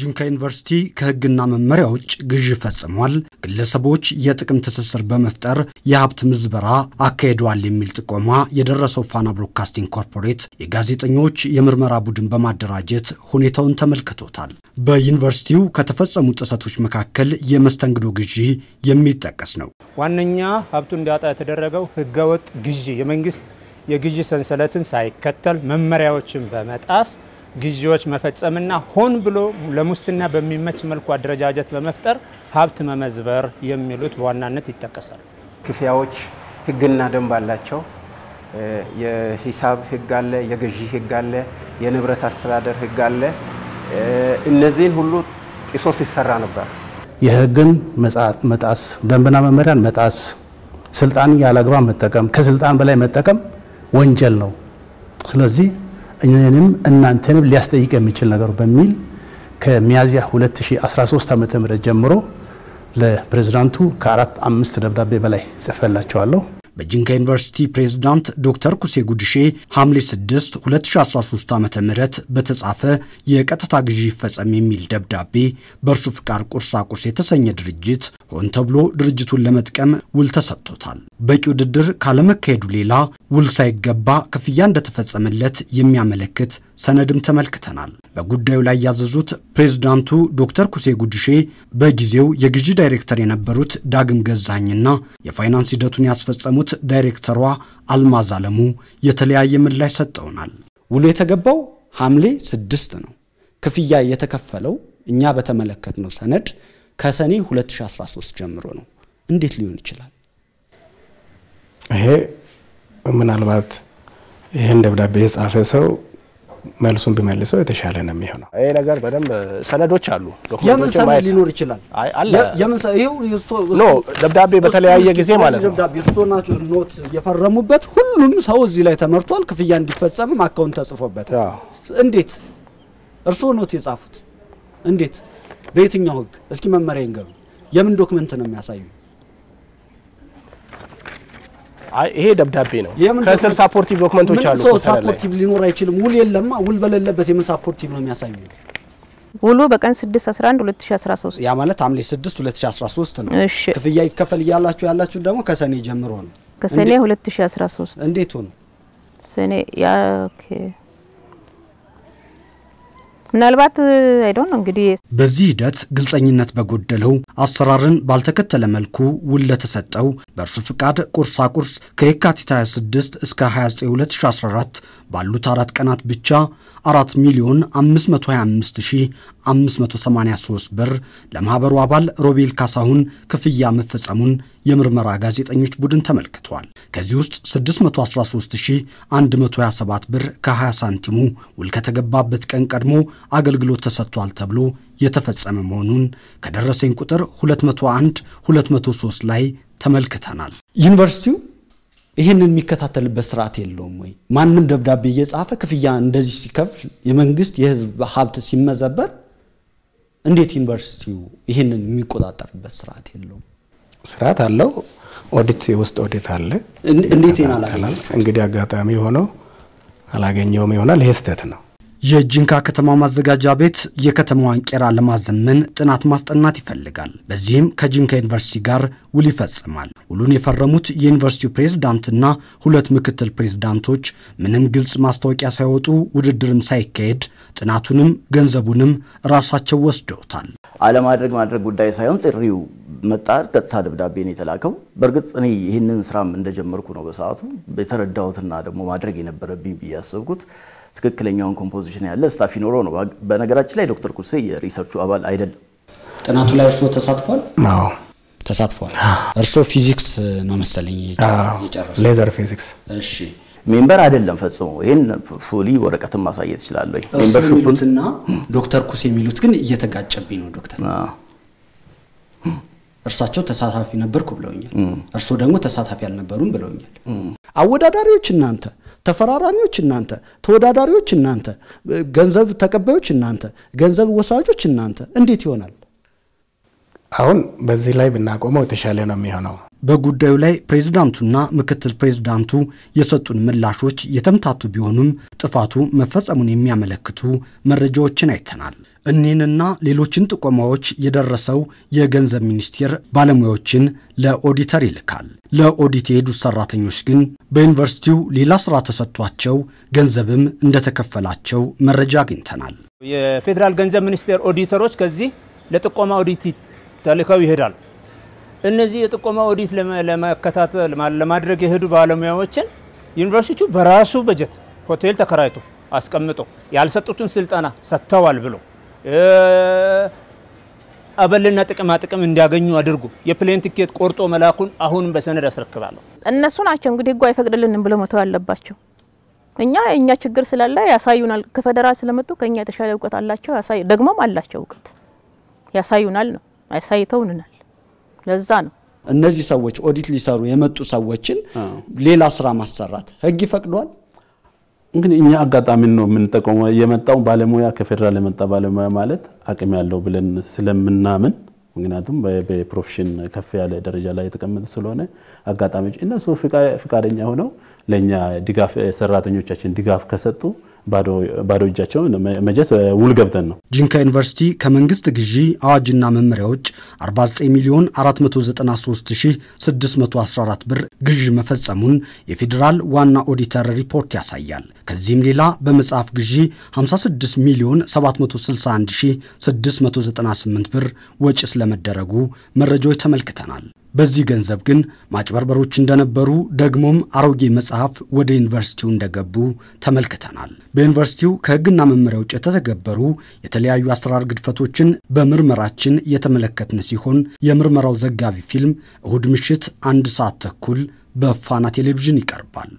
ጂንካ ዩኒቨርሲቲ ከህግና መመሪያ ውጭ ግዥ ፈጽሟል፣ ግለሰቦች የጥቅም ትስስር በመፍጠር የሀብት ምዝበራ አካሂደዋል የሚል ጥቆማ የደረሰው ፋና ብሮድካስቲንግ ኮርፖሬት የጋዜጠኞች የምርመራ ቡድን በማደራጀት ሁኔታውን ተመልክቶታል። በዩኒቨርሲቲው ከተፈጸሙ ጥሰቶች መካከል የመስተንግዶ ግዢ የሚጠቀስ ነው። ዋነኛ ሀብቱ እንዲያጣ የተደረገው ህገወጥ ግዢ የመንግስት የግዢ ሰንሰለትን ሳይከተል መመሪያዎችን በመጣስ ግዢዎች መፈጸምና ሆን ብሎ ለሙስና በሚመች መልኩ አደረጃጀት በመፍጠር ሀብት መመዝበር የሚሉት በዋናነት ይጠቀሳል። ክፍያዎች ህግና ደንብ አላቸው። የሂሳብ ህግ አለ፣ የገዢ ህግ አለ፣ የንብረት አስተዳደር ህግ አለ። እነዚህን ሁሉ ጥሶ ሲሰራ ነበር። የህግን መጣስ፣ ደንብና መመሪያን መጣስ፣ ስልጣን ያለአግባብ መጠቀም፣ ከስልጣን በላይ መጠቀም ወንጀል ነው። ስለዚህ እኔንም እናንተንም ሊያስጠይቅ የሚችል ነገር በሚል ከሚያዝያ 2013 ዓ ም ጀምሮ ለፕሬዝዳንቱ ከአራት አምስት ደብዳቤ በላይ ጽፈላቸዋለሁ። በጂንካ ዩኒቨርሲቲ ፕሬዝዳንት ዶክተር ኩሴ ጉድሼ ሐምሌ 6 2013 ዓ ም በተጻፈ የቀጥታ ግዢ ይፈጸም የሚል ደብዳቤ በእርሱ ፍቃድ ቁርሳቁስ የተሰኘ ድርጅት ሆን ተብሎ ድርጅቱን ለመጥቀም ውል ተሰጥቶታል። በቂ ውድድር ካለመካሄዱ ሌላ ውል ሳይገባ ክፍያ እንደተፈጸመለት የሚያመለክት ሰነድም ተመልክተናል። በጉዳዩ ላይ ያዘዙት ፕሬዝዳንቱ ዶክተር ኩሴ ጉድሼ በጊዜው የግዢ ዳይሬክተር የነበሩት ዳግም ገዛኸኝና የፋይናንስ ሂደቱን ያስፈጸሙት ዳይሬክተሯ አልማዝ አለሙ የተለያየ ምላሽ ሰጠውናል። ውሉ የተገባው ሐምሌ ስድስት ነው። ክፍያ የተከፈለው እኛ በተመለከትነው ሰነድ ከሰኔ 2013 ጀምሮ ነው። እንዴት ሊሆን ይችላል? ይሄ ምናልባት ይህን ደብዳቤ የጻፈ ሰው መልሱን ቢመልሰው የተሻለ ነው የሚሆነው። ይሄ ነገር በደንብ ሰነዶች አሉ። የምን ሰነድ ሊኖር ይችላል? ደብዳቤ በተለያየ ጊዜ ማለት ነው። ደብዳቤ ናቸው ኖት የፈረሙበት። ሁሉም ሰው እዚህ ላይ ተመርቷል። ክፍያ እንዲፈጸምም አካውንት ተጽፎበት። እንዴት እርሶ ኖት የጻፉት? እንዴት? በየትኛው ህግ? እስኪ መመሪያ ይንገሩ። የምን ዶክመንት ነው የሚያሳዩ? ይሄ ደብዳቤ ነው። ከስር ሳፖርቲቭ ዶክመንቶች አሉ። ሰው ሳፖርቲቭ ሊኖር አይችልም። ውል የለማ። ውል በሌለበት የምን ሳፖርቲቭ ነው የሚያሳዩ? ውሉ በቀን 6 11 2013 ያ ማለት ሐምሌ 6 2013 ነው። እሺ ክፍያ ይከፈል እያላችሁ ያላችሁ ደግሞ ከሰኔ ጀምሮ ነው። ከሰኔ 2013 እንዴት ሆነ? ሰኔ ያ ኦኬ ምናልባት አይዶን ነው እንግዲህ በዚህ ሂደት ግልጸኝነት በጎደለው አሰራርን ባልተከተለ መልኩ ውል ለተሰጠው በእርሱ ፍቃድ ቁርሳቁርስ ከየካቲት 26 እስከ 292014 ባሉት አራት ቀናት ብቻ 4 ሚሊዮን 525583 ብር ለማኅበሩ አባል ሮቤል ካሳሁን ክፍያ መፈጸሙን የምርመራ ጋዜጠኞች ቡድን ተመልክቷል። ከዚህ ውስጥ 613127 ብር ከ20 ሳንቲሙ ውል ከተገባበት ቀን ቀድሞ አገልግሎት ተሰጥቷል ተብሎ የተፈጸመ መሆኑን ከደረሰኝ ቁጥር 201 203 ላይ ተመልክተናል። ዩኒቨርሲቲው ይህንን የሚከታተልበት ስርዓት የለውም ወይ? ማንም ደብዳቤ እየጻፈ ክፍያ እንደዚህ ሲከፍል የመንግስት የህዝብ ሀብት ሲመዘበር እንዴት ዩኒቨርሲቲው ይህንን የሚቆጣጠርበት ስርዓት የለውም? ስርዓት አለው። ኦዲት የውስጥ ኦዲት አለ። እንዴት ይናላል? እንግዲህ አጋጣሚ ሆነው አላገኘውም ይሆናል። ይሄ ስህተት ነው። የጂንካ ከተማ ማዘጋጃ ቤት የከተማዋን ቄራ ለማዘመን ጥናት ማስጠናት ይፈልጋል። በዚህም ከጂንካ ዩኒቨርሲቲ ጋር ውል ይፈጽማል። ውሉን የፈረሙት የዩኒቨርሲቲው ፕሬዝዳንትና ሁለት ምክትል ፕሬዝዳንቶች ምንም ግልጽ ማስታወቂያ ሳይወጡ ውድድርም ሳይካሄድ ጥናቱንም ገንዘቡንም ራሳቸው ወስደውታል። አለማድረግ ማድረግ ጉዳይ ሳይሆን ጥሪው መጣ፣ ቀጥታ ደብዳቤ ነው የተላከው። በእርግጥ እኔ ይህንን ስራም እንደጀመርኩ ነው በሰዓቱ የተረዳሁትና ደግሞ ማድረግ የነበረብኝ ብዬ ያሰብኩት ትክክለኛውን ኮምፖዚሽን ያለ ስታፊ ኖሮ ነው። በነገራችን ላይ ዶክተር ኩሴ የሪሰርቹ አባል አይደለም። ጥናቱ ላይ እርስዎ ተሳትፏል? አዎ ተሳትፏል። እርስዎ ፊዚክስ ነው መሰለኝ የጨረሱ ሌዘር ፊዚክስ። እሺ ሜምበር አይደለም ፈጽሞ። ይህን ፉሊ ወረቀትን ማሳየት እችላለሁ። ሜምበርሽፑንና ዶክተር ኩስ የሚሉት ግን እየተጋጨብኝ ነው ዶክተር። እርሳቸው ተሳታፊ ነበርኩ ብለውኛል፣ እርስዎ ደግሞ ተሳታፊ አልነበሩም ብለውኛል። አወዳዳሪዎች እናንተ ተፈራራሚዎች እናንተ፣ ተወዳዳሪዎች እናንተ፣ ገንዘብ ተቀባዮች እናንተ፣ ገንዘብ ወሳጆች እናንተ፣ እንዴት ይሆናል? አሁን በዚህ ላይ ብናቆመው የተሻለ ነው የሚሆነው። በጉዳዩ ላይ ፕሬዝዳንቱና ምክትል ፕሬዝዳንቱ የሰጡን ምላሾች የተምታቱ ቢሆኑም ጥፋቱ መፈጸሙን የሚያመለክቱ መረጃዎችን አይተናል። እኒህንና ሌሎችን ጥቆማዎች የደረሰው የገንዘብ ሚኒስቴር ባለሙያዎችን ለኦዲተር ይልካል። ለኦዲት የሄዱት ሰራተኞች ግን በዩኒቨርሲቲው ሌላ ስራ ተሰጥቷቸው ገንዘብም እንደተከፈላቸው መረጃ አግኝተናል። የፌዴራል ገንዘብ ሚኒስቴር ኦዲተሮች ከዚህ ለጥቆማ ኦዲት ተልከው ይሄዳል። እነዚህ የጥቆማ ኦዲት ለመከታተል ለማድረግ የሄዱ ባለሙያዎችን ዩኒቨርሲቲው በራሱ በጀት ሆቴል ተከራይቶ አስቀምጦ ያልሰጡትን ስልጠና ሰጥተዋል ብሎ አበልና ጥቅማ ጥቅም እንዲያገኙ አድርጉ የፕሌን ቲኬት ቆርጦ መላኩን አሁንም በሰነድ አስረክባለሁ። እነሱ ናቸው እንግዲህ ህጉ አይፈቅድልንም ብሎ መተው ያለባቸው። እኛ የእኛ ችግር ስላለ ያሳዩናል። ከፌደራል ስለመጡ ከኛ የተሻለ እውቀት አላቸው። ደግሞም አላቸው እውቀት ያሳዩናል ነው አሳይተውንናል። ለዛ ነው እነዚህ ሰዎች ኦዲት ሊሰሩ የመጡ ሰዎችን ሌላ ስራ ማሰራት ህግ ይፈቅዷል። እንግዲህ እኛ አጋጣሚ ነው የምንጠቀመው። የመጣው ባለሙያ ከፌዴራል የመጣ ባለሙያ ማለት አቅም ያለው ብለን ስለምናምን ምክንያቱም በፕሮፌሽን ከፍ ያለ ደረጃ ላይ የተቀመጠ ስለሆነ አጋጣሚዎች እነሱ ፍቃደኛ ሆነው ለእኛ ድጋፍ ሰራተኞቻችን ድጋፍ ከሰጡ ባዶ እጃቸው መጀት ውል ገብተን ነው። ጂንካ ዩኒቨርሲቲ ከመንግስት ግዢ አዋጅና መመሪያ ውጭ 49 ሚሊዮን 493614 ብር ግዢ መፈጸሙን የፌዴራል ዋና ኦዲተር ሪፖርት ያሳያል። ከዚህም ሌላ በመጽሐፍ ግዢ 56 ሚሊዮን 761698 ብር ወጪ ስለመደረጉ መረጃዎች ተመልክተናል። በዚህ ገንዘብ ግን ማጭበርበሮች እንደነበሩ ደግሞም አሮጌ መጽሐፍ ወደ ዩኒቨርሲቲው እንደገቡ ተመልክተናል። በዩኒቨርሲቲው ከሕግና መመሪያ ውጭ የተተገበሩ የተለያዩ አሰራር ግድፈቶችን በምርመራችን የተመለከትን ሲሆን የምርመራው ዘጋቢ ፊልም እሁድ ምሽት አንድ ሰዓት ተኩል በፋና ቴሌቪዥን ይቀርባል።